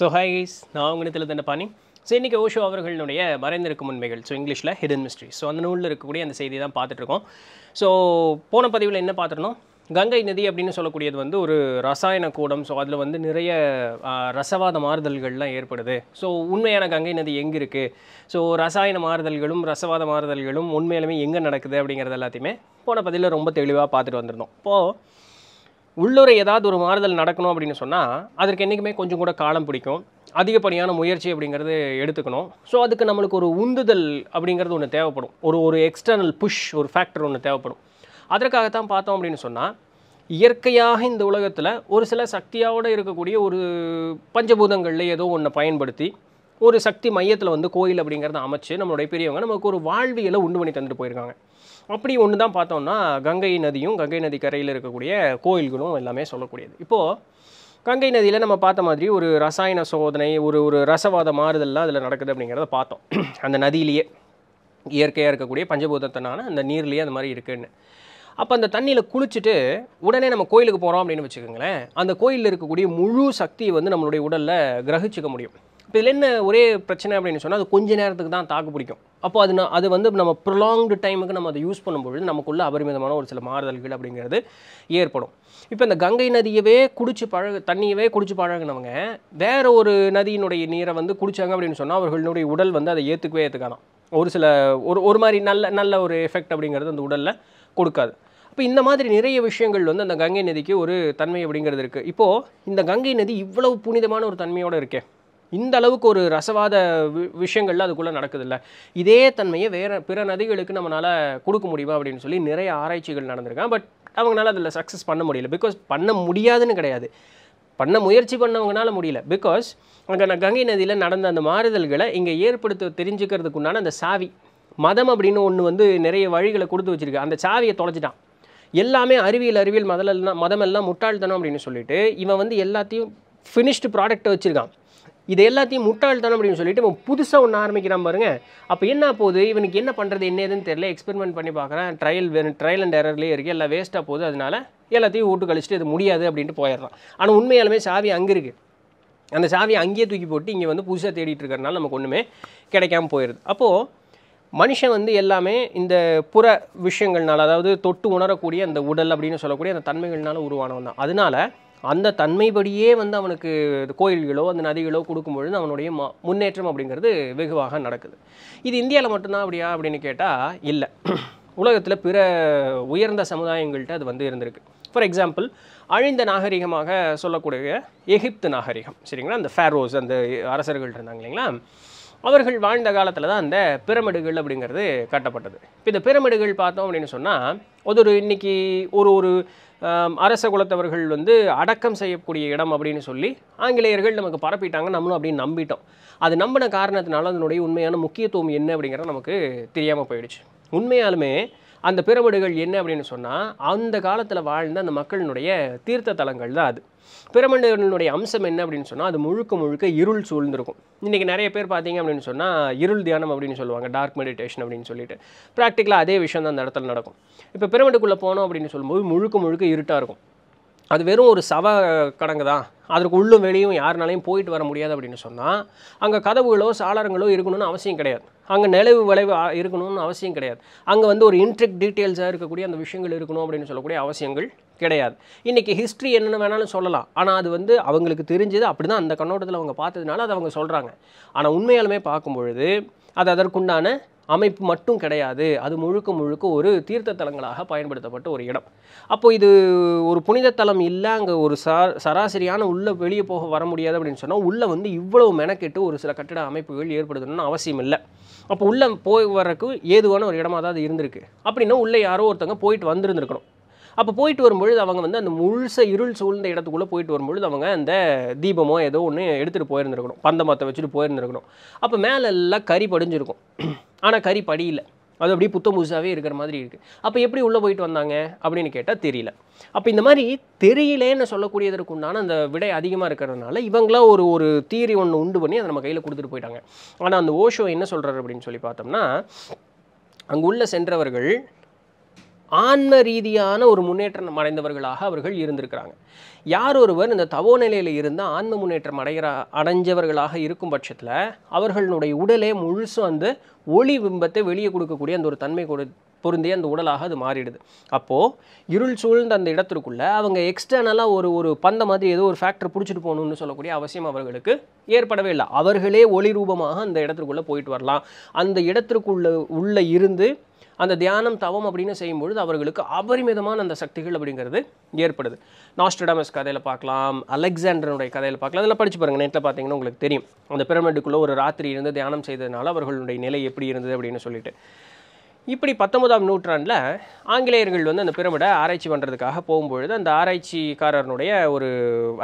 so highs நான் உங்கள் இதில் தானே பாணி ஸோ இன்றைக்கி ஓஷோ அவர்களுடைய மறைந்திருக்கும் உண்மைகள் ஸோ இங்கிலீஷில் ஹிடன் மிஸ்ட்ரி ஸோ அந்த நூலில் இருக்கக்கூடிய அந்த செய்தி தான் பார்த்துட்ருக்கோம் ஸோ போன பதிவில் என்ன பார்த்துருந்தோம் கங்கை நதி அப்படின்னு சொல்லக்கூடியது வந்து ஒரு ரசாயன கூடம் ஸோ அதில் வந்து நிறைய ரசவாத மாறுதல்கள்லாம் ஏற்படுது ஸோ உண்மையான கங்கை நதி எங்கே இருக்குது ஸோ ரசாயன மாறுதல்களும் ரசவாத மாறுதல்களும் உண்மையிலுமே எங்கே நடக்குது அப்படிங்கிறது எல்லாத்தையுமே போன பதிவில் ரொம்ப தெளிவாக பார்த்துட்டு வந்திருந்தோம் இப்போது உள்ளுரை ஏதாவது ஒரு மாறுதல் நடக்கணும் அப்படின்னு சொன்னால் அதற்கு என்றைக்குமே கொஞ்சம் கூட காலம் பிடிக்கும் அதிகப்படியான முயற்சி அப்படிங்கிறது எடுத்துக்கணும் ஸோ அதுக்கு நம்மளுக்கு ஒரு உந்துதல் அப்படிங்கிறது ஒன்று தேவைப்படும் ஒரு ஒரு எக்ஸ்டர்னல் புஷ் ஒரு ஃபேக்டர் ஒன்று தேவைப்படும் அதற்காகத்தான் பார்த்தோம் அப்படின்னு சொன்னால் இயற்கையாக இந்த உலகத்தில் ஒரு சில சக்தியோடு இருக்கக்கூடிய ஒரு பஞ்சபூதங்களில் ஏதோ ஒன்றை பயன்படுத்தி ஒரு சக்தி மையத்தில் வந்து கோயில் அப்படிங்கிறத அமைச்சு நம்மளுடைய பெரியவங்க நமக்கு ஒரு வாழ்வியலை உண்டு பண்ணி தந்துட்டு போயிருக்காங்க அப்படி ஒன்று தான் பார்த்தோம்னா கங்கை நதியும் கங்கை நதி கரையில் இருக்கக்கூடிய கோயில்களும் எல்லாமே சொல்லக்கூடியது இப்போது கங்கை நதியில் நம்ம பார்த்த மாதிரி ஒரு ரசாயன சோதனை ஒரு ஒரு ரசவாத மாறுதல்லாம் அதில் நடக்குது அப்படிங்கிறத பார்த்தோம் அந்த நதியிலேயே இயற்கையாக இருக்கக்கூடிய பஞ்சபூதத்தினான அந்த நீர்லேயே அந்த மாதிரி இருக்குன்னு அப்போ அந்த தண்ணியில் குளிச்சுட்டு உடனே நம்ம கோயிலுக்கு போகிறோம் அப்படின்னு வச்சுக்கோங்களேன் அந்த கோயிலில் இருக்கக்கூடிய முழு சக்தியை வந்து நம்மளுடைய உடலில் கிரகிச்சிக்க முடியும் இப்போ இதில் என்ன ஒரே பிரச்சனை அப்படின்னு சொன்னால் அது கொஞ்ச நேரத்துக்கு தான் தாக்கு பிடிக்கும் அப்போ அது அது வந்து நம்ம ப்ரொலாங்டு டைமுக்கு நம்ம அதை யூஸ் பண்ணும்பொழுது நமக்குள்ள அபரிமிதமான ஒரு சில மாறுதல்கள் அப்படிங்கிறது ஏற்படும் இப்போ இந்த கங்கை நதியவே குடிச்சு பழகு தண்ணியவே குடிச்சு பழகினவங்க வேறு ஒரு நதியினுடைய நீரை வந்து குடித்தாங்க அப்படின்னு சொன்னால் அவர்களுடைய உடல் வந்து அதை ஏற்றுக்கவே ஏற்றுக்காதான் ஒரு சில ஒரு ஒரு மாதிரி நல்ல நல்ல ஒரு எஃபெக்ட் அப்படிங்கிறது அந்த உடலில் கொடுக்காது இப்போ இந்த மாதிரி நிறைய விஷயங்கள் வந்து அந்த கங்கை நதிக்கு ஒரு தன்மை அப்படிங்கிறது இருக்குது இப்போது இந்த கங்கை நதி இவ்வளவு புனிதமான ஒரு தன்மையோடு இருக்கேன் இந்த அளவுக்கு ஒரு ரசவாத விஷயங்கள்லாம் அதுக்குள்ளே நடக்குதில்ல இதே தன்மையை வேறு பிற நதிகளுக்கு நம்மளால் கொடுக்க முடியுமா அப்படின்னு சொல்லி நிறைய ஆராய்ச்சிகள் நடந்திருக்கான் பட் அவங்களால அதில் சக்ஸஸ் பண்ண முடியல பிகாஸ் பண்ண முடியாதுன்னு கிடையாது பண்ண முயற்சி பண்ணவங்கனால முடியல பிகாஸ் அங்கே நான் கங்கை நதியில் நடந்த அந்த மாறுதல்களை இங்கே ஏற்படுத்த தெரிஞ்சுக்கிறதுக்குண்டான அந்த சாவி மதம் அப்படின்னு ஒன்று வந்து நிறைய வழிகளை கொடுத்து வச்சுருக்கு அந்த சாவியை தொலைச்சிட்டான் எல்லாமே அறிவியல் அறிவியல் எல்லாம் மதமெல்லாம் முட்டாள்தனம் அப்படின்னு சொல்லிட்டு இவன் வந்து எல்லாத்தையும் ஃபினிஷ்டு ப்ராடக்ட்டை வச்சுருக்கான் இது எல்லாத்தையும் முட்டாள்தான் அப்படின்னு சொல்லிட்டு இவன் புதுசாக ஒன்று ஆரம்பிக்கிறான் பாருங்க அப்போ என்ன போகுது இவனுக்கு என்ன பண்ணுறது என்ன ஏதுன்னு தெரியல எக்ஸ்பெரிமெண்ட் பண்ணி பார்க்குறேன் ட்ரையல் வேணும் ட்ரையல் அண்ட் எரர்லேயே இருக்குது எல்லாம் வேஸ்ட்டாக போகுது அதனால எல்லாத்தையும் ஓட்டு கழிச்சிட்டு இது முடியாது அப்படின்ட்டு போயிடுறான் ஆனால் உண்மையாலுமே சாவி அங்கே இருக்குது அந்த சாவியை அங்கேயே தூக்கி போட்டு இங்கே வந்து புதுசாக தேடிட்டு இருக்கிறனால நமக்கு ஒன்றுமே கிடைக்காம போயிடுது அப்போது மனுஷன் வந்து எல்லாமே இந்த புற விஷயங்கள்னால அதாவது தொட்டு உணரக்கூடிய அந்த உடல் அப்படின்னு சொல்லக்கூடிய அந்த தன்மைகள்னால உருவானவன் தான் அதனால அந்த தன்மைப்படியே வந்து அவனுக்கு கோயில்களோ அந்த நதிகளோ கொடுக்கும் பொழுது அவனுடைய முன்னேற்றம் அப்படிங்கிறது வெகுவாக நடக்குது இது இந்தியாவில் மட்டும்தான் அப்படியா அப்படின்னு கேட்டால் இல்லை உலகத்தில் பிற உயர்ந்த சமுதாயங்கள்கிட்ட அது வந்து இருந்திருக்கு ஃபார் எக்ஸாம்பிள் அழிந்த நாகரிகமாக சொல்லக்கூடிய எகிப்து நாகரிகம் சரிங்களா அந்த ஃபேரோஸ் அந்த அரசர்கள் இருந்தாங்க இல்லைங்களா அவர்கள் வாழ்ந்த காலத்தில் தான் இந்த பிரமிடுகள் அப்படிங்கிறது கட்டப்பட்டது இப்போ இந்த பிரமிடுகள் பார்த்தோம் அப்படின்னு சொன்னால் ஒரு இன்றைக்கி ஒரு ஒரு அரச குலத்தவர்கள் வந்து அடக்கம் செய்யக்கூடிய இடம் அப்படின்னு சொல்லி ஆங்கிலேயர்கள் நமக்கு பரப்பிட்டாங்க நம்மளும் அப்படின்னு நம்பிட்டோம் அது நம்பின காரணத்தினால அதனுடைய உண்மையான முக்கியத்துவம் என்ன அப்படிங்கிறத நமக்கு தெரியாமல் போயிடுச்சு உண்மையாலுமே அந்த பிரமிடுகள் என்ன அப்படின்னு சொன்னால் அந்த காலத்தில் வாழ்ந்த அந்த மக்களினுடைய தீர்த்த தலங்கள் தான் அது பிரமிடுகளினுடைய அம்சம் என்ன அப்படின்னு சொன்னால் அது முழுக்க முழுக்க இருள் சூழ்ந்திருக்கும் இன்றைக்கி நிறைய பேர் பார்த்தீங்க அப்படின்னு சொன்னால் இருள் தியானம் அப்படின்னு சொல்லுவாங்க டார்க் மெடிடேஷன் அப்படின்னு சொல்லிட்டு ப்ராக்டிக்கலாக அதே விஷயம் தான் அந்த இடத்துல நடக்கும் இப்போ பிரமிடுக்குள்ளே போனோம் அப்படின்னு சொல்லும்போது முழுக்க முழுக்க இருட்டாக இருக்கும் அது வெறும் ஒரு சவ கடங்கு தான் அதற்கு உள்ளும் வெளியும் யாருனாலையும் போயிட்டு வர முடியாது அப்படின்னு சொன்னால் அங்கே கதவுகளோ சாளரங்களோ இருக்கணும்னு அவசியம் கிடையாது அங்கே நிலவு விளைவு இருக்கணும்னு அவசியம் கிடையாது அங்கே வந்து ஒரு இன்ட்ரிக் டீட்டெயில்ஸாக இருக்கக்கூடிய அந்த விஷயங்கள் இருக்கணும் அப்படின்னு சொல்லக்கூடிய அவசியங்கள் கிடையாது இன்றைக்கி ஹிஸ்ட்ரி என்னென்ன வேணாலும் சொல்லலாம் ஆனால் அது வந்து அவங்களுக்கு தெரிஞ்சது அப்படி தான் அந்த கண்ணோட்டத்தில் அவங்க பார்த்ததுனால அதை அவங்க சொல்கிறாங்க ஆனால் உண்மையாலுமே பார்க்கும்பொழுது அது அதற்குண்டான அமைப்பு மட்டும் கிடையாது அது முழுக்க முழுக்க ஒரு தீர்த்த தலங்களாக பயன்படுத்தப்பட்ட ஒரு இடம் அப்போது இது ஒரு புனித தலம் இல்லை அங்கே ஒரு சராசரியான உள்ளே வெளியே போக வர முடியாது அப்படின்னு சொன்னால் உள்ளே வந்து இவ்வளவு மெனக்கெட்டு ஒரு சில கட்டிட அமைப்புகள் ஏற்படுத்தணும்னு அவசியம் இல்லை அப்போ உள்ளே போய் வர்றதுக்கு ஏதுவான ஒரு இடமாக தான் அது இருந்திருக்கு அப்படின்னா உள்ளே யாரோ ஒருத்தவங்க போயிட்டு வந்திருந்துருக்கணும் அப்போ போயிட்டு வரும்பொழுது அவங்க வந்து அந்த முழுச இருள் சூழ்ந்த இடத்துக்குள்ளே போயிட்டு வரும்பொழுது அவங்க அந்த தீபமோ ஏதோ ஒன்று எடுத்துகிட்டு போயிருந்துருக்கணும் பந்தமத்தை வச்சுட்டு போயிருந்துருக்கணும் அப்போ மேலே எல்லாம் கறி படிஞ்சிருக்கும் ஆனால் கறி படியில் அது அப்படியே புத்தம் புதுசாகவே இருக்கிற மாதிரி இருக்குது அப்போ எப்படி உள்ளே போயிட்டு வந்தாங்க அப்படின்னு கேட்டால் தெரியல அப்போ இந்த மாதிரி தெரியலேன்னு சொல்லக்கூடியதற்கு உண்டான அந்த விடை அதிகமாக இருக்கிறதுனால இவங்களாம் ஒரு ஒரு தீரி ஒன்று உண்டு பண்ணி அதை நம்ம கையில் கொடுத்துட்டு போயிட்டாங்க ஆனால் அந்த ஓஷோ என்ன சொல்கிறார் அப்படின்னு சொல்லி பார்த்தோம்னா அங்குள்ள சென்றவர்கள் ஆன்ம ரீதியான ஒரு முன்னேற்றம் அடைந்தவர்களாக அவர்கள் இருந்திருக்கிறாங்க யார் ஒருவர் இந்த தவோ நிலையில் இருந்தால் ஆன்ம முன்னேற்றம் அடைகிற அடைஞ்சவர்களாக இருக்கும் பட்சத்தில் அவர்களுடைய உடலே முழுசும் வந்து ஒளி பிம்பத்தை வெளியே கொடுக்கக்கூடிய அந்த ஒரு தன்மை கொடு பொருந்திய அந்த உடலாக அது மாறிடுது அப்போது இருள் சூழ்ந்த அந்த இடத்திற்குள்ளே அவங்க எக்ஸ்டர்னலாக ஒரு ஒரு பந்த மாதிரி ஏதோ ஒரு ஃபேக்டர் பிடிச்சிட்டு போகணும்னு சொல்லக்கூடிய அவசியம் அவர்களுக்கு ஏற்படவே இல்லை அவர்களே ஒளி ரூபமாக அந்த இடத்திற்குள்ளே போயிட்டு வரலாம் அந்த இடத்திற்குள்ளே உள்ளே இருந்து அந்த தியானம் தவம் அப்படின்னு செய்யும்பொழுது அவர்களுக்கு அபரிமிதமான அந்த சக்திகள் அப்படிங்கிறது ஏற்படுது நாஸ்டடாமஸ் கதையில் பார்க்கலாம் அலெக்சாண்டரனுடைய கதையில் பார்க்கலாம் அதெல்லாம் படித்து பாருங்கள் நேரத்தில் பார்த்தீங்கன்னா உங்களுக்கு தெரியும் அந்த பிரமிடுக்குள்ளே ஒரு ராத்திரி இருந்து தியானம் செய்ததுனால அவர்களுடைய நிலை எப்படி இருந்தது அப்படின்னு சொல்லிட்டு இப்படி பத்தொன்பதாம் நூற்றாண்டில் ஆங்கிலேயர்கள் வந்து அந்த பிரமிடை ஆராய்ச்சி பண்ணுறதுக்காக போகும்பொழுது அந்த ஆராய்ச்சிக்காரனுடைய ஒரு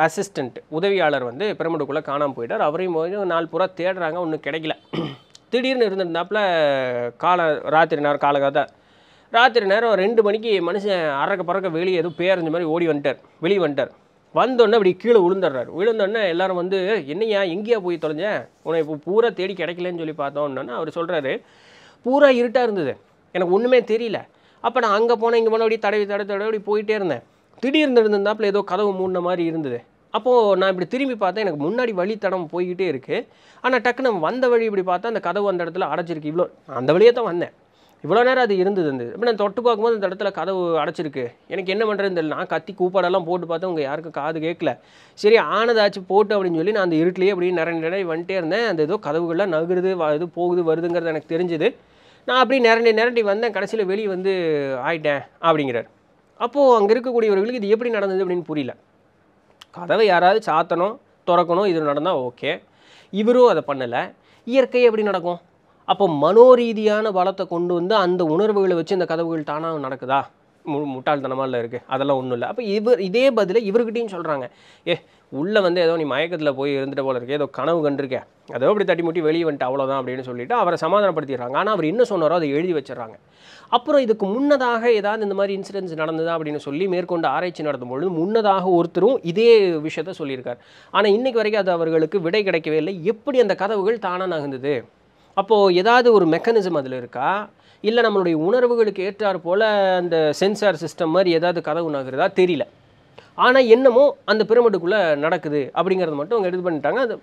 அசிஸ்டண்ட் உதவியாளர் வந்து பிரமிடுக்குள்ளே காணாமல் போயிட்டார் அவரையும் போது நாலு பூரா தேடுறாங்க ஒன்றும் கிடைக்கல திடீர்னு இருந்திருந்தாப்புல கால ராத்திரி நேரம் காலகாத ராத்திரி நேரம் ரெண்டு மணிக்கு மனுஷன் அறக்க பறக்க வெளியே எதுவும் பேரஞ்சு மாதிரி ஓடி வந்துட்டார் வெளியே வந்துட்டார் வந்தோடனே அப்படி கீழே விழுந்துடுறாரு விழுந்தோடனே எல்லோரும் வந்து என்னையா எங்கேயா போய் தொலைஞ்சேன் உன்னை இப்போ பூரா தேடி கிடைக்கலன்னு சொல்லி பார்த்தோம்னா அவர் சொல்கிறாரு பூரா இருட்டாக இருந்தது எனக்கு ஒன்றுமே தெரியல அப்போ நான் அங்கே போனேன் இங்கே போனால் அப்படி தடவி தடவி தடவி போயிட்டே இருந்தேன் திடீர்னு இருந்திருந்தாப்புல ஏதோ கதவு மூடின மாதிரி இருந்தது அப்போது நான் இப்படி திரும்பி பார்த்தேன் எனக்கு முன்னாடி வழித்தடம் போய்கிட்டே இருக்குது ஆனால் டக்குன்னு வந்த வழி இப்படி பார்த்தா அந்த கதவு அந்த இடத்துல அடைச்சிருக்கு இவ்வளோ அந்த வழியே தான் வந்தேன் இவ்வளோ நேரம் அது இருந்தது இருந்தது இப்போ நான் தொட்டு பார்க்கும்போது அந்த இடத்துல கதவு அடைச்சிருக்கு எனக்கு என்ன பண்ணுறதுன்னு தெரியல நான் கத்தி கூப்பாடெல்லாம் போட்டு பார்த்தேன் உங்கள் யாருக்கும் காது கேட்கல சரி ஆனதாச்சு போட்டு அப்படின்னு சொல்லி நான் அந்த இருட்டிலேயே அப்படின்னு நிறைய நிறைய வந்துட்டே இருந்தேன் அந்த ஏதோ கதவுகள்லாம் நகருது இது போகுது வருதுங்கிறது எனக்கு தெரிஞ்சுது நான் அப்படி நிரண்டி நிரண்டி வந்தேன் கடைசியில் வெளியே வந்து ஆயிட்டேன் அப்படிங்கிறார் அப்போது அங்கே இருக்கக்கூடியவர்களுக்கு இது எப்படி நடந்தது அப்படின்னு புரியல கதவை யாராவது சாத்தணும் திறக்கணும் இது நடந்தால் ஓகே இவரும் அதை பண்ணலை இயற்கை எப்படி நடக்கும் அப்போ மனோரீதியான பலத்தை கொண்டு வந்து அந்த உணர்வுகளை வச்சு இந்த கதவுகள் தானாக நடக்குதா மு முட்டாள்தனமாக இல்லை இருக்குது அதெல்லாம் ஒன்றும் இல்லை அப்போ இவர் இதே பதிலை இவர்கிட்டையும் சொல்கிறாங்க ஏ உள்ளே வந்து ஏதோ நீ மயக்கத்தில் போய் இருந்துட்டு போல இருக்கே ஏதோ கனவு கண்டிருக்கேன் அதோ அப்படி தட்டி முட்டி வெளியே வந்துட்டு அவ்வளோதான் அப்படின்னு சொல்லிட்டு அவரை சமாதானப்படுத்திடுறாங்க ஆனால் அவர் என்ன சொன்னாரோ அதை எழுதி வச்சிடறாங்க அப்புறம் இதுக்கு முன்னதாக ஏதாவது இந்த மாதிரி இன்சிடென்ட்ஸ் நடந்ததா அப்படின்னு சொல்லி மேற்கொண்டு ஆராய்ச்சி நடத்தும் பொழுது முன்னதாக ஒருத்தரும் இதே விஷயத்த சொல்லியிருக்கார் ஆனால் இன்றைக்கு வரைக்கும் அது அவர்களுக்கு விடை கிடைக்கவே இல்லை எப்படி அந்த கதவுகள் தானாக நகர்ந்தது அப்போது ஏதாவது ஒரு மெக்கானிசம் அதில் இருக்கா இல்லை நம்மளுடைய உணர்வுகளுக்கு ஏற்றார் போல் அந்த சென்சார் சிஸ்டம் மாதிரி ஏதாவது கதவு நகருதா தெரியல ஆனால் என்னமோ அந்த பிரமிடுக்குள்ளே நடக்குது அப்படிங்கிறது மட்டும் அவங்க இது பண்ணிட்டாங்க அது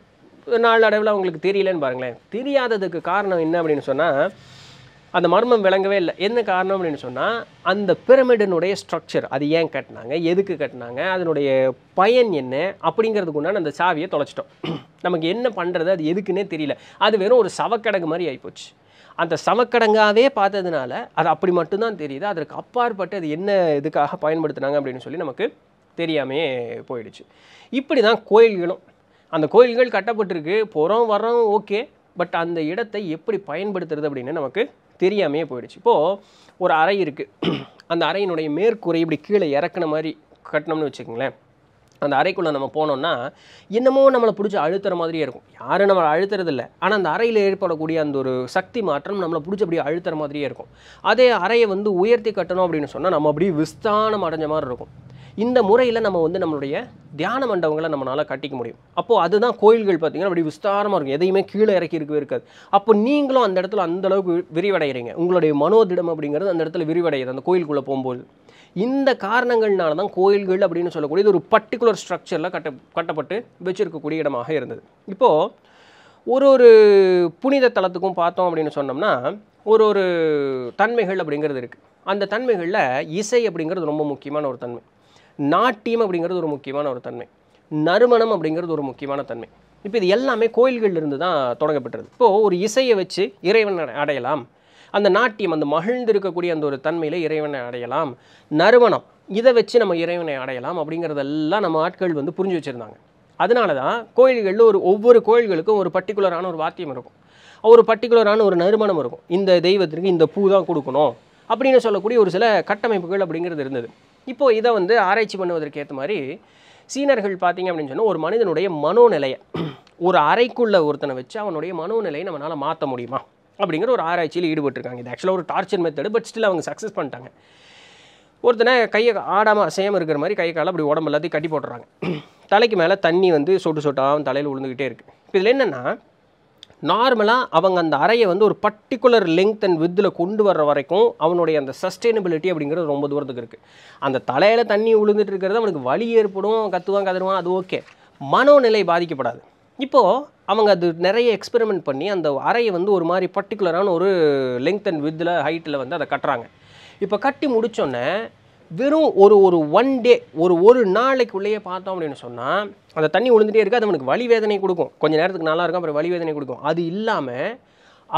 அடைவில் அவங்களுக்கு தெரியலன்னு பாருங்களேன் தெரியாததுக்கு காரணம் என்ன அப்படின்னு சொன்னால் அந்த மர்மம் விளங்கவே இல்லை என்ன காரணம் அப்படின்னு சொன்னால் அந்த பிரமிடனுடைய ஸ்ட்ரக்சர் அது ஏன் கட்டினாங்க எதுக்கு கட்டினாங்க அதனுடைய பயன் என்ன அப்படிங்கிறதுக்கு உண்டான அந்த சாவியை தொலைச்சிட்டோம் நமக்கு என்ன பண்ணுறது அது எதுக்குன்னே தெரியல அது வெறும் ஒரு சவக்கடகு மாதிரி ஆகிப்போச்சு அந்த சமக்கடங்காகவே பார்த்ததுனால அது அப்படி மட்டும்தான் தெரியுது அதற்கு அப்பாற்பட்டு அது என்ன இதுக்காக பயன்படுத்தினாங்க அப்படின்னு சொல்லி நமக்கு தெரியாமையே போயிடுச்சு இப்படி தான் கோயில்களும் அந்த கோயில்கள் கட்டப்பட்டிருக்கு போகிறோம் வரோம் ஓகே பட் அந்த இடத்தை எப்படி பயன்படுத்துறது அப்படின்னு நமக்கு தெரியாமையே போயிடுச்சு இப்போது ஒரு அறை இருக்குது அந்த அறையினுடைய மேற்கூரை இப்படி கீழே இறக்குன மாதிரி கட்டினோம்னு வச்சுக்கோங்களேன் அந்த அறைக்குள்ளே நம்ம போனோம்னா என்னமோ நம்மளை பிடிச்சி அழுத்துற மாதிரியே இருக்கும் யாரும் நம்மளை அழுத்துறதில்ல ஆனால் அந்த அறையில் ஏற்படக்கூடிய அந்த ஒரு சக்தி மாற்றம் நம்மளை பிடிச்சி அப்படியே அழுத்துற மாதிரியே இருக்கும் அதே அறையை வந்து உயர்த்தி கட்டணும் அப்படின்னு சொன்னால் நம்ம அப்படியே விஸ்தானம் அடைஞ்ச மாதிரி இருக்கும் இந்த முறையில் நம்ம வந்து நம்மளுடைய தியான மண்டபங்களை நம்மளால் கட்டிக்க முடியும் அப்போது அதுதான் கோயில்கள் பார்த்திங்கன்னா அப்படி விஸ்தாரமாக இருக்கும் எதையுமே கீழே இறக்கி இருக்கவே இருக்காது அப்போ நீங்களும் அந்த இடத்துல அந்தளவுக்கு விரிவடைகிறீங்க உங்களுடைய மனோதிடம் அப்படிங்கிறது அந்த இடத்துல விரிவடைகிறது அந்த கோயிலுக்குள்ளே போகும்போது இந்த காரணங்கள்னால தான் கோயில்கள் அப்படின்னு சொல்லக்கூடியது ஒரு பர்டிகுலர் ஸ்ட்ரக்சரில் கட்ட கட்டப்பட்டு வச்சுருக்கக்கூடிய இடமாக இருந்தது இப்போது ஒரு ஒரு புனித தலத்துக்கும் பார்த்தோம் அப்படின்னு சொன்னோம்னா ஒரு ஒரு தன்மைகள் அப்படிங்கிறது இருக்குது அந்த தன்மைகளில் இசை அப்படிங்கிறது ரொம்ப முக்கியமான ஒரு தன்மை நாட்டியம் அப்படிங்கிறது ஒரு முக்கியமான ஒரு தன்மை நறுமணம் அப்படிங்கிறது ஒரு முக்கியமான தன்மை இப்போ இது எல்லாமே கோயில்கள்லேருந்து தான் தொடங்கப்பட்டது இப்போது ஒரு இசையை வச்சு இறைவன் அடையலாம் அந்த நாட்டியம் அந்த மகிழ்ந்து இருக்கக்கூடிய அந்த ஒரு தன்மையில் இறைவனை அடையலாம் நறுமணம் இதை வச்சு நம்ம இறைவனை அடையலாம் அப்படிங்கிறதெல்லாம் நம்ம ஆட்கள் வந்து புரிஞ்சு வச்சுருந்தாங்க அதனால தான் கோயில்களில் ஒரு ஒவ்வொரு கோயில்களுக்கும் ஒரு பர்டிகுலரான ஒரு வாத்தியம் இருக்கும் ஒரு பர்டிகுலரான ஒரு நறுமணம் இருக்கும் இந்த தெய்வத்திற்கு இந்த பூ தான் கொடுக்கணும் அப்படின்னு சொல்லக்கூடிய ஒரு சில கட்டமைப்புகள் அப்படிங்கிறது இருந்தது இப்போது இதை வந்து ஆராய்ச்சி பண்ணுவதற்கு ஏற்ற மாதிரி சீனர்கள் பார்த்திங்க அப்படின்னு சொன்னால் ஒரு மனிதனுடைய மனோநிலையை ஒரு அறைக்குள்ளே ஒருத்தனை வச்சு அவனுடைய மனோநிலையை நம்மளால் மாற்ற முடியுமா அப்படிங்கிற ஒரு ஆராய்ச்சியில் ஈடுபட்டிருக்காங்க இது ஆக்சுவலாக ஒரு டார்ச்சர் மெத்தடு பட் ஸ்டில் அவங்க சக்ஸஸ் பண்ணிட்டாங்க ஒருத்தனை கையை ஆடாமல் அசையாமல் இருக்கிற மாதிரி கை காலை அப்படி உடம்பு எல்லாத்தையும் கட்டி போட்டுறாங்க தலைக்கு மேலே தண்ணி வந்து சொட்டு சொட்டாக தலையில் விழுந்துக்கிட்டே இருக்குது இப்போ இதில் என்னென்னா நார்மலாக அவங்க அந்த அறையை வந்து ஒரு பர்டிகுலர் லெங்க் அண்ட் வித்தில் கொண்டு வர்ற வரைக்கும் அவனுடைய அந்த சஸ்டைனபிலிட்டி அப்படிங்கிறது ரொம்ப தூரத்துக்கு இருக்குது அந்த தலையில் தண்ணி விழுந்துட்டு இருக்கிறது அவனுக்கு வலி ஏற்படும் கத்துவான் கதருவான் அது ஓகே மனோநிலை பாதிக்கப்படாது இப்போது அவங்க அது நிறைய எக்ஸ்பெரிமெண்ட் பண்ணி அந்த அறையை வந்து ஒரு மாதிரி பர்டிகுலரான ஒரு லெங்க் அண்ட் வித்தில் ஹைட்டில் வந்து அதை கட்டுறாங்க இப்போ கட்டி முடித்தோன்னே வெறும் ஒரு ஒரு ஒன் டே ஒரு ஒரு நாளைக்குள்ளேயே பார்த்தோம் அப்படின்னு சொன்னால் அந்த தண்ணி விழுந்துட்டே இருக்குது அது அவனுக்கு வலி வேதனை கொடுக்கும் கொஞ்சம் நேரத்துக்கு நல்லா இருக்கும் அப்புறம் வலி வேதனை கொடுக்கும் அது இல்லாமல்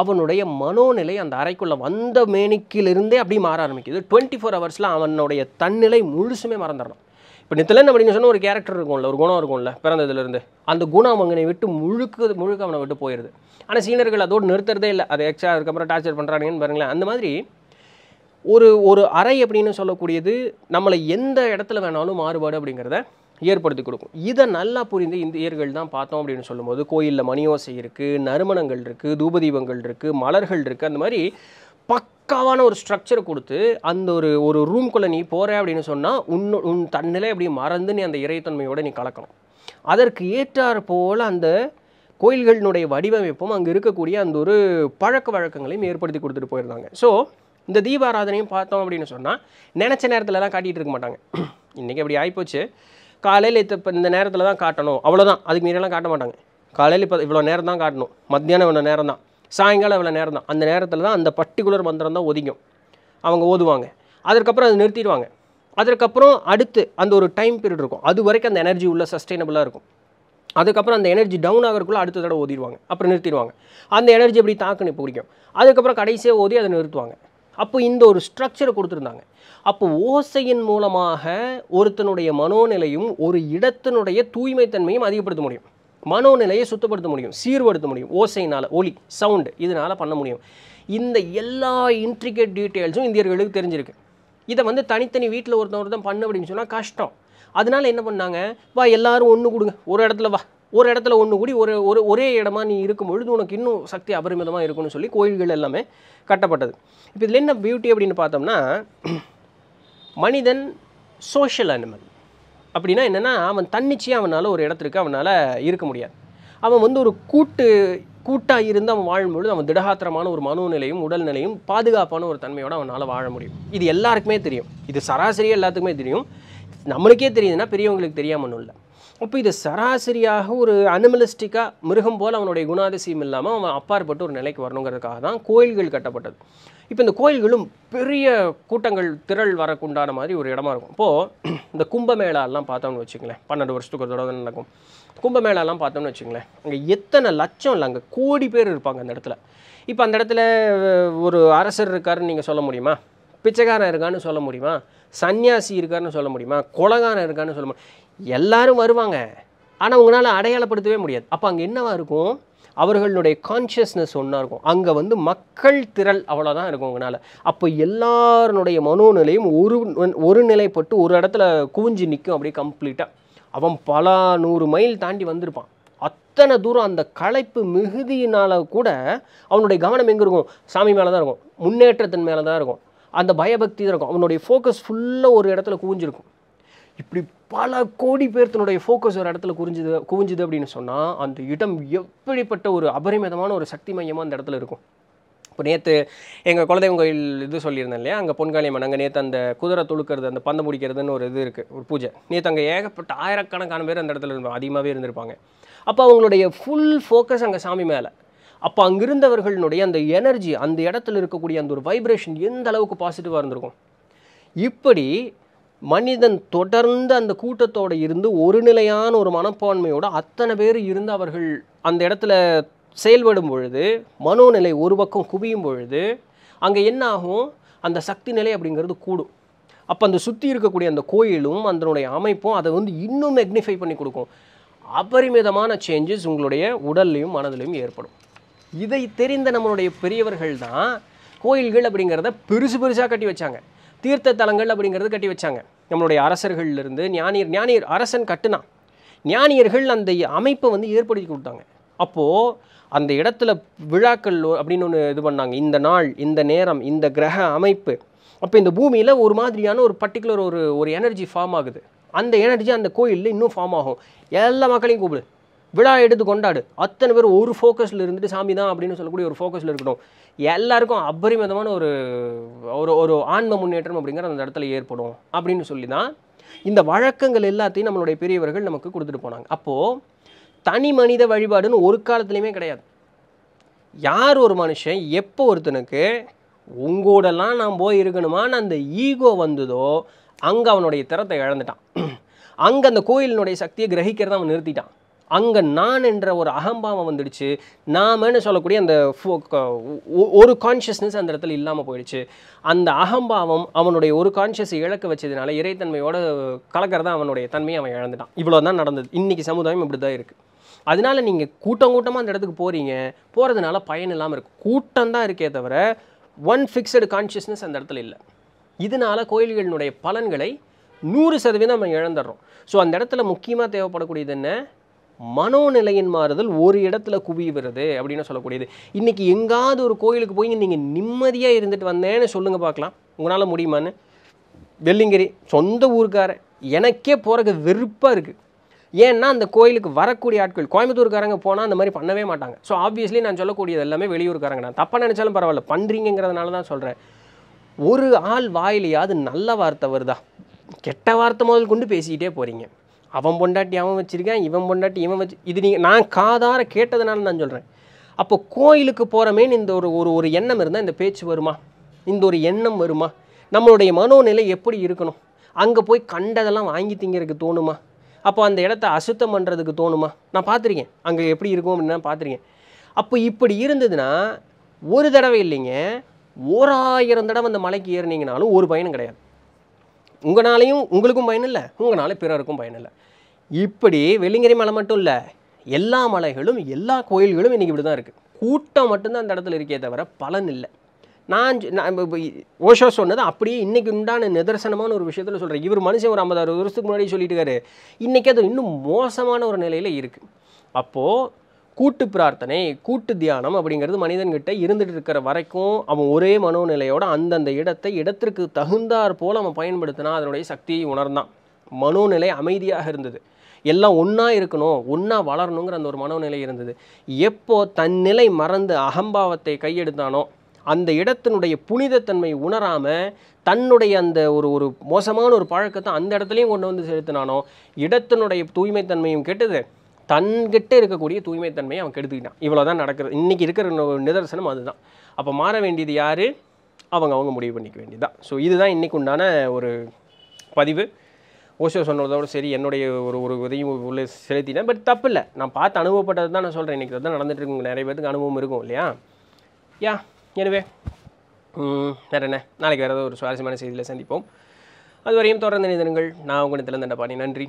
அவனுடைய மனோநிலை அந்த அறைக்குள்ளே வந்த மேனிக்கிலிருந்தே அப்படி மாற ஆரம்பிக்குது டுவெண்ட்டி ஃபோர் ஹவர்ஸில் அவனுடைய தன்னிலை முழுசுமே மறந்துடணும் இப்போ நித்திலன் அப்படின்னு சொன்னால் ஒரு கேரக்டர் இருக்கும்ல ஒரு குணம் இருக்கும்ல பிறந்ததுலேருந்து அந்த குணம் அவங்கனை விட்டு முழுக்க முழுக்க அவனை விட்டு போயிடுது ஆனால் சீனர்கள் அதோடு நிறுத்துறதே இல்லை அது எக்ஸ்ட்ரா அதுக்கப்புறம் டார்ச்சர் பண்ணுறானுங்கன்னு பாருங்களேன் அந்த மாதிரி ஒரு ஒரு அறை அப்படின்னு சொல்லக்கூடியது நம்மளை எந்த இடத்துல வேணாலும் மாறுபாடு அப்படிங்கிறத ஏற்படுத்தி கொடுக்கும் இதை நல்லா புரிந்து இந்தியர்கள் தான் பார்த்தோம் அப்படின்னு சொல்லும்போது கோயிலில் மணியோசை இருக்குது நறுமணங்கள் இருக்குது தூபதீபங்கள் இருக்குது மலர்கள் இருக்குது அந்த மாதிரி பக்காவான ஒரு ஸ்ட்ரக்சர் கொடுத்து அந்த ஒரு ஒரு ரூம்குள்ளே நீ போகிற அப்படின்னு சொன்னால் உன் உன் தன்னிலே அப்படி மறந்து நீ அந்த இறைத்தன்மையோடு நீ கலக்கணும் அதற்கு ஏற்றாற் போல் அந்த கோயில்களினுடைய வடிவமைப்பும் அங்கே இருக்கக்கூடிய அந்த ஒரு பழக்க வழக்கங்களையும் ஏற்படுத்தி கொடுத்துட்டு போயிருந்தாங்க ஸோ இந்த தீபாராதனையும் பார்த்தோம் அப்படின்னு சொன்னால் நினச்ச தான் காட்டிகிட்டு இருக்க மாட்டாங்க இன்றைக்கி அப்படி ஆகிப்போச்சு காலையில் இப்போ இந்த நேரத்தில் தான் காட்டணும் அவ்வளோதான் அதுக்கு மீறியெல்லாம் காட்ட மாட்டாங்க காலையில் இப்போ இவ்வளோ நேரம் தான் காட்டணும் மத்தியானம் இவ்வளோ நேரம் தான் சாயங்காலம் இவ்வளோ நேரம் தான் அந்த நேரத்தில் தான் அந்த பர்டிகுலர் மந்திரம் தான் ஒதிக்கும் அவங்க ஓதுவாங்க அதற்கப்புறம் அதை நிறுத்திடுவாங்க அதற்கப்புறம் அடுத்து அந்த ஒரு டைம் பீரியட் இருக்கும் அது வரைக்கும் அந்த எனர்ஜி உள்ள சஸ்டைனபுளாக இருக்கும் அதுக்கப்புறம் அந்த எனர்ஜி டவுன் ஆகிறதுக்குள்ளே அடுத்த தடவை ஓதிடுவாங்க அப்புறம் நிறுத்திடுவாங்க அந்த எனர்ஜி எப்படி தாக்குன்னு பிடிக்கும் அதுக்கப்புறம் கடைசியாக ஓதி அதை நிறுத்துவாங்க அப்போ இந்த ஒரு ஸ்ட்ரக்சரை கொடுத்துருந்தாங்க அப்போ ஓசையின் மூலமாக ஒருத்தனுடைய மனோநிலையும் ஒரு இடத்தினுடைய தூய்மைத்தன்மையும் அதிகப்படுத்த முடியும் மனோநிலையை சுத்தப்படுத்த முடியும் சீர்படுத்த முடியும் ஓசையினால் ஒலி சவுண்டு இதனால் பண்ண முடியும் இந்த எல்லா இன்ட்ரிகேட் டீட்டெயில்ஸும் இந்தியர்களுக்கு தெரிஞ்சிருக்கு இதை வந்து தனித்தனி வீட்டில் ஒருத்தன் ஒருத்தன் பண்ண அப்படின்னு சொன்னால் கஷ்டம் அதனால் என்ன பண்ணாங்க வா எல்லோரும் ஒன்று கொடுங்க ஒரு இடத்துல வா ஒரு இடத்துல ஒன்று கூடி ஒரு ஒரு ஒரே இடமா நீ இருக்கும் பொழுது உனக்கு இன்னும் சக்தி அபரிமிதமாக இருக்கும்னு சொல்லி கோயில்கள் எல்லாமே கட்டப்பட்டது இப்போ இதில் என்ன பியூட்டி அப்படின்னு பார்த்தோம்னா மனிதன் சோஷியல் அனிமல் அப்படின்னா என்னென்னா அவன் தன்னிச்சையாக அவனால் ஒரு இடத்திற்கு அவனால் இருக்க முடியாது அவன் வந்து ஒரு கூட்டு கூட்டாக இருந்து அவன் வாழும்பொழுது அவன் திடகாத்திரமான ஒரு மனோநிலையும் உடல்நிலையும் பாதுகாப்பான ஒரு தன்மையோடு அவனால் வாழ முடியும் இது எல்லாருக்குமே தெரியும் இது சராசரியாக எல்லாத்துக்குமே தெரியும் நம்மளுக்கே தெரியுதுன்னா பெரியவங்களுக்கு தெரியாமல் இல்லை அப்போ இது சராசரியாக ஒரு அனிமலிஸ்டிக்காக மிருகம் போல் அவனுடைய குணாதிசயம் இல்லாமல் அவன் அப்பாற்பட்டு ஒரு நிலைக்கு வரணுங்கிறதுக்காக தான் கோயில்கள் கட்டப்பட்டது இப்போ இந்த கோயில்களும் பெரிய கூட்டங்கள் திரள் வரக்குண்டான மாதிரி ஒரு இடமா இருக்கும் இப்போது இந்த கும்பமேளாலாம் பார்த்தோம்னு வச்சுங்களேன் பன்னெண்டு வருஷத்துக்கு ஒரு தடவை நடக்கும் கும்பமேளாலாம் பார்த்தோம்னு வச்சுங்களேன் அங்கே எத்தனை லட்சம் இல்லை அங்கே கோடி பேர் இருப்பாங்க அந்த இடத்துல இப்போ அந்த இடத்துல ஒரு அரசர் இருக்காருன்னு நீங்கள் சொல்ல முடியுமா பிச்சைக்காரன் இருக்கான்னு சொல்ல முடியுமா சன்னியாசி இருக்காருன்னு சொல்ல முடியுமா குலகாரன் இருக்கான்னு சொல்ல முடியும் எல்லாரும் வருவாங்க ஆனால் உங்களால் அடையாளப்படுத்தவே முடியாது அப்போ அங்கே என்னவாக இருக்கும் அவர்களுடைய கான்ஷியஸ்னஸ் ஒன்றா இருக்கும் அங்கே வந்து மக்கள் திரள் அவ்வளோதான் இருக்கும் உங்களால் அப்போ எல்லாருடைய மனோநிலையும் ஒரு ஒரு நிலைப்பட்டு ஒரு இடத்துல குவிஞ்சு நிற்கும் அப்படியே கம்ப்ளீட்டாக அவன் பல நூறு மைல் தாண்டி வந்திருப்பான் அத்தனை தூரம் அந்த களைப்பு மிகுதியினால் கூட அவனுடைய கவனம் எங்கே இருக்கும் சாமி மேலே தான் இருக்கும் முன்னேற்றத்தின் மேலே தான் இருக்கும் அந்த பயபக்தி தான் இருக்கும் அவனுடைய ஃபோக்கஸ் ஃபுல்லாக ஒரு இடத்துல குவிஞ்சிருக்கும் இப்படி பல கோடி பேர்த்தனுடைய ஃபோக்கஸ் ஒரு இடத்துல குறிஞ்சுது குவிஞ்சுது அப்படின்னு சொன்னால் அந்த இடம் எப்படிப்பட்ட ஒரு அபரிமிதமான ஒரு சக்தி மையமாக அந்த இடத்துல இருக்கும் இப்போ நேற்று எங்கள் குலதெய்வம் கோயில் இது சொல்லியிருந்தேன் இல்லையா அங்கே பொன்காளியம்மன் அங்கே நேற்று அந்த குதிரை தொழுக்கிறது அந்த பந்தம் பிடிக்கிறதுன்னு ஒரு இது இருக்குது ஒரு பூஜை நேற்று அங்கே ஏகப்பட்ட ஆயிரக்கணக்கான பேர் அந்த இடத்துல இருப்பாங்க அதிகமாகவே இருந்திருப்பாங்க அப்போ அவங்களுடைய ஃபுல் ஃபோக்கஸ் அங்கே சாமி மேலே அப்போ அங்கிருந்தவர்களுடைய அந்த எனர்ஜி அந்த இடத்துல இருக்கக்கூடிய அந்த ஒரு வைப்ரேஷன் எந்த அளவுக்கு பாசிட்டிவாக இருந்திருக்கும் இப்படி மனிதன் தொடர்ந்து அந்த கூட்டத்தோடு இருந்து ஒரு நிலையான ஒரு மனப்பான்மையோடு அத்தனை பேர் இருந்து அவர்கள் அந்த இடத்துல செயல்படும் பொழுது மனோநிலை ஒரு பக்கம் குவியும் பொழுது அங்கே என்ன ஆகும் அந்த சக்தி நிலை அப்படிங்கிறது கூடும் அப்போ அந்த சுற்றி இருக்கக்கூடிய அந்த கோயிலும் அதனுடைய அமைப்பும் அதை வந்து இன்னும் மெக்னிஃபை பண்ணி கொடுக்கும் அபரிமிதமான சேஞ்சஸ் உங்களுடைய உடல்லையும் மனதிலையும் ஏற்படும் இதை தெரிந்த நம்மளுடைய பெரியவர்கள் தான் கோயில்கள் அப்படிங்கிறத பெருசு பெருசாக கட்டி வச்சாங்க தீர்த்த தலங்கள் அப்படிங்கிறது கட்டி வச்சாங்க நம்மளுடைய அரசர்கள்லேருந்து ஞானியர் ஞானியர் அரசன் கட்டுனான் ஞானியர்கள் அந்த அமைப்பை வந்து ஏற்படுத்தி கொடுத்தாங்க அப்போது அந்த இடத்துல விழாக்கள் அப்படின்னு ஒன்று இது பண்ணாங்க இந்த நாள் இந்த நேரம் இந்த கிரக அமைப்பு அப்போ இந்த பூமியில் ஒரு மாதிரியான ஒரு பர்டிகுலர் ஒரு ஒரு எனர்ஜி ஃபார்ம் ஆகுது அந்த எனர்ஜி அந்த கோயிலில் இன்னும் ஃபார்ம் ஆகும் எல்லா மக்களையும் கூப்பிடு விழா எடுத்து கொண்டாடு அத்தனை பேர் ஒரு ஃபோக்கஸில் இருந்துட்டு சாமி தான் அப்படின்னு சொல்லக்கூடிய ஒரு ஃபோக்கஸில் இருக்கட்டும் எல்லாருக்கும் அபரிமிதமான ஒரு ஒரு ஒரு ஆன்ம முன்னேற்றம் அப்படிங்கிற அந்த இடத்துல ஏற்படும் அப்படின்னு சொல்லி தான் இந்த வழக்கங்கள் எல்லாத்தையும் நம்மளுடைய பெரியவர்கள் நமக்கு கொடுத்துட்டு போனாங்க அப்போது தனி மனித வழிபாடுன்னு ஒரு காலத்துலேயுமே கிடையாது யார் ஒரு மனுஷன் எப்போ ஒருத்தனுக்கு உங்களோடலாம் நான் போய் இருக்கணுமான்னு அந்த ஈகோ வந்ததோ அங்கே அவனுடைய திறத்தை இழந்துட்டான் அங்கே அந்த கோயிலினுடைய சக்தியை கிரகிக்கிறத அவன் நிறுத்திட்டான் அங்கே நான் என்ற ஒரு அகம்பாவம் வந்துடுச்சு நாமன்னு சொல்லக்கூடிய அந்த ஒரு கான்ஷியஸ்னஸ் அந்த இடத்துல இல்லாமல் போயிடுச்சு அந்த அகம்பாவம் அவனுடைய ஒரு கான்ஷியஸை இழக்க வச்சதுனால இறைத்தன்மையோட கலக்கிறதா அவனுடைய தன்மையை அவன் இழந்துட்டான் இவ்வளோ தான் நடந்தது இன்றைக்கி சமுதாயம் இப்படி தான் இருக்குது அதனால நீங்கள் கூட்டம் கூட்டமாக அந்த இடத்துக்கு போகிறீங்க போகிறதுனால பயன் இல்லாமல் இருக்குது கூட்டம் தான் இருக்கே தவிர ஒன் ஃபிக்ஸடு கான்ஷியஸ்னஸ் அந்த இடத்துல இல்லை இதனால் கோயில்களினுடைய பலன்களை நூறு சதவீதம் நம்ம இழந்துடுறோம் ஸோ அந்த இடத்துல முக்கியமாக தேவைப்படக்கூடியது என்ன மனோநிலையின் மாறுதல் ஒரு இடத்துல விடுறது அப்படின்னு சொல்லக்கூடியது இன்றைக்கி எங்காவது ஒரு கோயிலுக்கு போய் நீங்கள் நிம்மதியாக இருந்துட்டு வந்தேன்னு சொல்லுங்கள் பார்க்கலாம் உங்களால் முடியுமான்னு வெள்ளிங்கிரி சொந்த ஊருக்காரன் எனக்கே போகிறக்கு வெறுப்பாக இருக்குது ஏன்னா அந்த கோயிலுக்கு வரக்கூடிய ஆட்கள் கோயம்புத்தூர்காரங்க போனால் அந்த மாதிரி பண்ணவே மாட்டாங்க ஸோ ஆப்வியஸ்லி நான் சொல்லக்கூடியது எல்லாமே வெளியூர்காரங்க நான் தப்பாக நினச்சாலும் பரவாயில்ல பண்ணுறீங்கிறதுனால தான் சொல்கிறேன் ஒரு ஆள் வாயிலையாவது நல்ல வார்த்தை வருதா கெட்ட வார்த்தை முதல் கொண்டு பேசிக்கிட்டே போகிறீங்க அவன் பொண்டாட்டி அவன் வச்சுருக்கேன் இவன் பொண்டாட்டி இவன் வச்சு இது நீங்கள் நான் காதார கேட்டதுனால நான் சொல்கிறேன் அப்போ கோயிலுக்கு போகிறமேன்னு இந்த ஒரு ஒரு ஒரு எண்ணம் இருந்தால் இந்த பேச்சு வருமா இந்த ஒரு எண்ணம் வருமா நம்மளுடைய மனோநிலை எப்படி இருக்கணும் அங்கே போய் கண்டதெல்லாம் வாங்கி திங்கிறதுக்கு தோணுமா அப்போ அந்த இடத்த அசுத்தம் பண்ணுறதுக்கு தோணுமா நான் பார்த்துருக்கேன் அங்கே எப்படி இருக்கும் அப்படின்னு பார்த்துருக்கேன் அப்போ இப்படி இருந்ததுன்னா ஒரு தடவை இல்லைங்க ஓராயிரம் தடவை அந்த மலைக்கு ஏறினீங்கனாலும் ஒரு பயனும் கிடையாது உங்களாலையும் உங்களுக்கும் பயனில்லை உங்களால பிறருக்கும் பயனில்லை இப்படி வெள்ளிங்கிரி மலை மட்டும் இல்லை எல்லா மலைகளும் எல்லா கோயில்களும் இன்றைக்கி இப்படி தான் இருக்குது கூட்டம் மட்டும்தான் அந்த இடத்துல இருக்கே தவிர பலன் இல்லை நான் ஓஷோ சொன்னது அப்படியே இன்றைக்கி உண்டான நிதர்சனமான ஒரு விஷயத்தில் சொல்கிறேன் இவர் மனுஷன் ஒரு ஐம்பது அறுபது வருஷத்துக்கு முன்னாடி சொல்லிட்டு இன்றைக்கி அது இன்னும் மோசமான ஒரு நிலையில் இருக்குது அப்போது கூட்டு பிரார்த்தனை கூட்டு தியானம் அப்படிங்கிறது மனிதன்கிட்ட இருந்துட்டு இருக்கிற வரைக்கும் அவன் ஒரே மனோநிலையோட அந்தந்த இடத்தை இடத்திற்கு தகுந்தாற் போல் அவன் பயன்படுத்தினா அதனுடைய சக்தியை உணர்ந்தான் மனோநிலை அமைதியாக இருந்தது எல்லாம் ஒன்றா இருக்கணும் ஒன்றா வளரணுங்கிற அந்த ஒரு மனோநிலை இருந்தது எப்போ தன் நிலை மறந்து அகம்பாவத்தை கையெடுத்தானோ அந்த இடத்தினுடைய புனிதத்தன்மை உணராமல் தன்னுடைய அந்த ஒரு ஒரு மோசமான ஒரு பழக்கத்தை அந்த இடத்துலையும் கொண்டு வந்து செலுத்தினானோ இடத்தினுடைய தூய்மைத்தன்மையும் கெட்டது தன்கிட்ட இருக்கக்கூடிய தூய்மை தன்மையை அவன் கெடுத்துக்கிட்டான் இவ்வளோ தான் நடக்கிறது இன்றைக்கி இருக்கிற நிதர்சனம் அதுதான் அப்போ மாற வேண்டியது யார் அவங்க அவங்க முடிவு பண்ணிக்க வேண்டியதுதான் ஸோ இதுதான் இன்றைக்கு உண்டான ஒரு பதிவு ஓஷோ சொன்னதோடு சரி என்னுடைய ஒரு ஒரு உதவியும் உள்ளே செலுத்தினேன் பட் தப்பு இல்லை நான் பார்த்து அனுபவப்பட்டது தான் நான் சொல்கிறேன் இன்றைக்கி தான் நடந்துட்டு இருக்குங்க நிறைய பேருக்கு அனுபவம் இருக்கும் இல்லையா யா எனவே வேறு என்ன நாளைக்கு வேறு ஏதாவது ஒரு சுவாரஸ்யமான செய்தியில் சந்திப்போம் அதுவரையும் தொடர்ந்து நிதனங்கள் நான் உங்களுக்கு திறந்தண்டபாடி நன்றி